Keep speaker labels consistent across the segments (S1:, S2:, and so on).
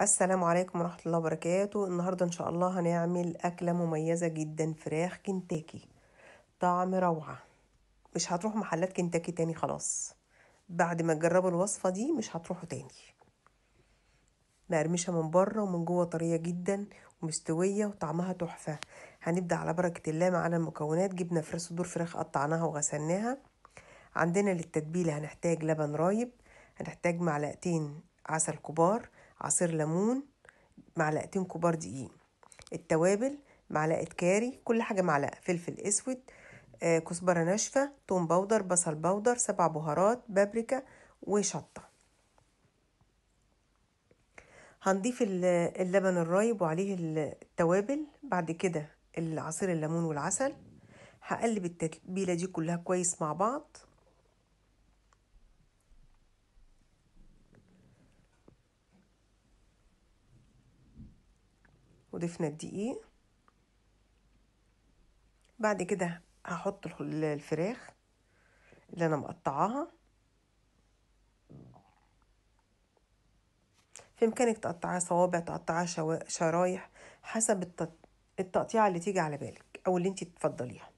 S1: السلام عليكم ورحمة الله وبركاته النهاردة إن شاء الله هنعمل أكلة مميزة جدا فراخ كنتاكي طعم روعة مش هتروح محلات كنتاكي تاني خلاص بعد ما تجربوا الوصفة دي مش هتروحوا تاني مقرمشة من بره ومن جوه طرية جدا ومستوية وطعمها تحفة هنبدأ على بركة الله معانا المكونات جبنا فراخ صدور فراخ قطعناها وغسلناها عندنا للتتبيلة هنحتاج لبن رايب هنحتاج معلقتين عسل كبار عصير ليمون معلقتين كبار دقيق التوابل معلقه كاري كل حاجه معلقه فلفل اسود آه، كزبره ناشفه توم باودر بصل باودر سبع بهارات بابريكا وشطه هنضيف اللبن الرايب وعليه التوابل بعد كده العصير الليمون والعسل هقلب التتبيله دي كلها كويس مع بعض وضفنا الدقيق بعد كده هحط الفراخ اللي انا مقطعاها في امكانك تقطعها صوابع تقطعها شرايح حسب التقطيعه اللي تيجي على بالك او اللي انت تفضليها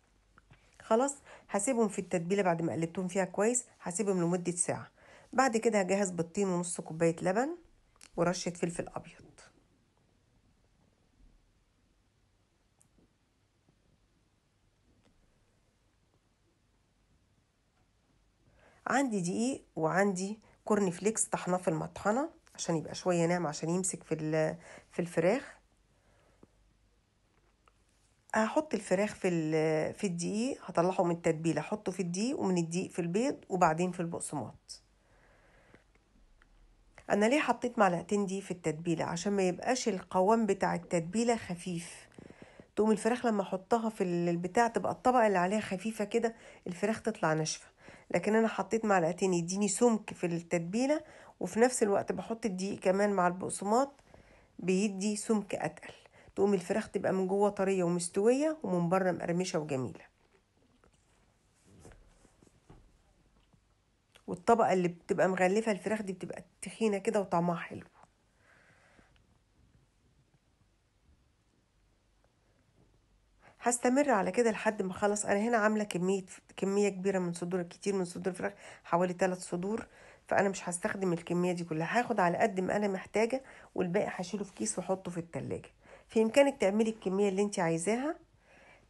S1: خلاص هسيبهم في التتبيله بعد ما قلبتهم فيها كويس هسيبهم لمده ساعه بعد كده هجهز بيضتين ونص كوبايه لبن ورشه فلفل ابيض عندي دقيق وعندي كورن فليكس طحناه في المطحنه عشان يبقى شويه ناعم عشان يمسك في في الفراخ هحط الفراخ في في الدقيق هطلعه من التتبيله احطه في الدقيق ومن الدقيق في البيض وبعدين في البقسماط انا ليه حطيت معلقتين دي في التتبيله عشان ما يبقاش القوام بتاع التتبيله خفيف تقوم الفراخ لما احطها في البتاع تبقى الطبقه اللي عليها خفيفه كده الفراخ تطلع ناشفه لكن انا حطيت معلقتين يديني سمك في التتبيله وفي نفس الوقت بحط الدقيق كمان مع البقسماط بيدي سمك اتقل تقوم الفراخ تبقى من جوه طريه ومستويه ومن بره مقرمشه وجميله والطبقه اللي بتبقى مغلفه الفراخ دي بتبقى تخينه كده وطعمها حلو هستمر على كده لحد ما اخلص انا هنا عامله كميه كميه كبيره من صدور كتير من صدور الفراخ حوالي ثلاث صدور فانا مش هستخدم الكميه دي كلها هاخد على قد ما انا محتاجه والباقي هشيله في كيس واحطه في التلاجة في امكانك تعملي الكميه اللي انت عايزاها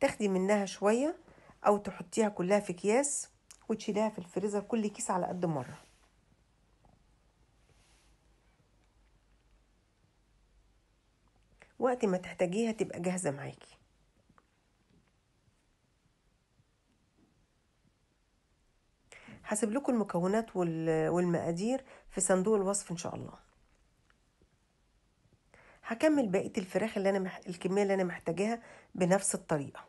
S1: تاخدي منها شويه او تحطيها كلها في اكياس وتشيليها في الفريزر كل كيس على قد مره وقت ما تحتاجيها تبقى جاهزه معاكي هسيب لكم المكونات والمقادير في صندوق الوصف ان شاء الله هكمل بقيه الفراخ اللي انا مح... الكميه اللي انا محتاجاها بنفس الطريقه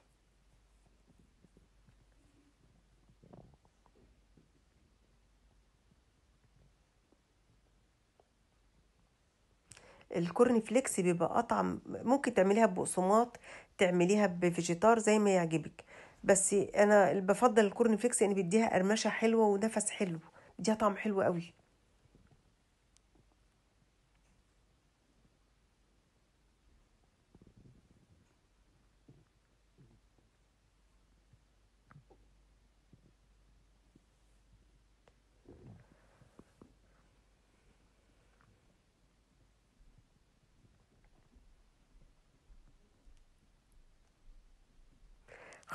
S1: الكورن فليكس بيبقى اطعم ممكن تعمليها ببقسماط تعمليها بفيجيتار زي ما يعجبك بس انا بفضل الكورن فليكس لان يعني بيديها قرمشه حلوه ونفس حلو بيديها طعم حلو قوي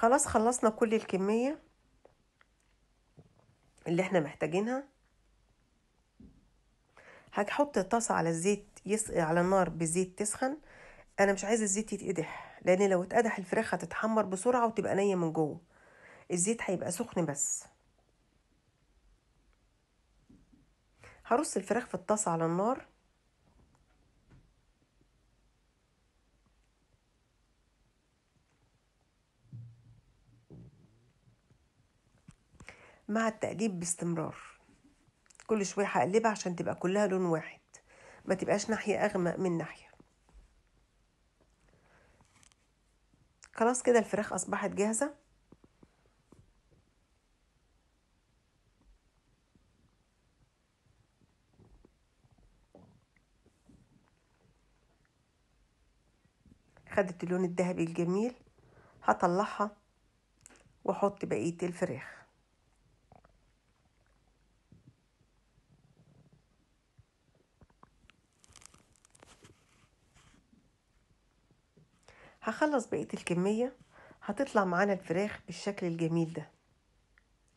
S1: خلاص خلصنا كل الكمية اللي احنا محتاجينها هحط الطاسة على الزيت يس... على النار بزيت تسخن انا مش عايزه الزيت يتقدح لان لو اتقدح الفراخ هتتحمر بسرعه وتبقى نيه من جوه الزيت هيبقى سخن بس هرص الفراخ في الطاسه على النار مع التقليب باستمرار كل شوية هقلبها عشان تبقى كلها لون واحد ما تبقاش ناحية أغمق من ناحية خلاص كده الفراخ أصبحت جاهزة خدت اللون الذهبي الجميل هطلعها واحط بقيه الفراخ هخلص بقية الكمية هتطلع معانا الفراخ بالشكل الجميل ده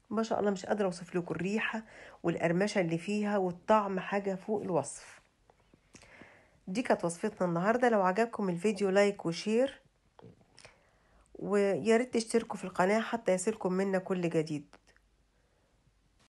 S1: ما شاء الله مش قادرة أوصف لكم الريحة والقرمشة اللي فيها والطعم حاجة فوق الوصف دي كانت وصفتنا النهاردة لو عجبكم الفيديو لايك وشير وياريت تشتركوا في القناة حتى يصلكم منا كل جديد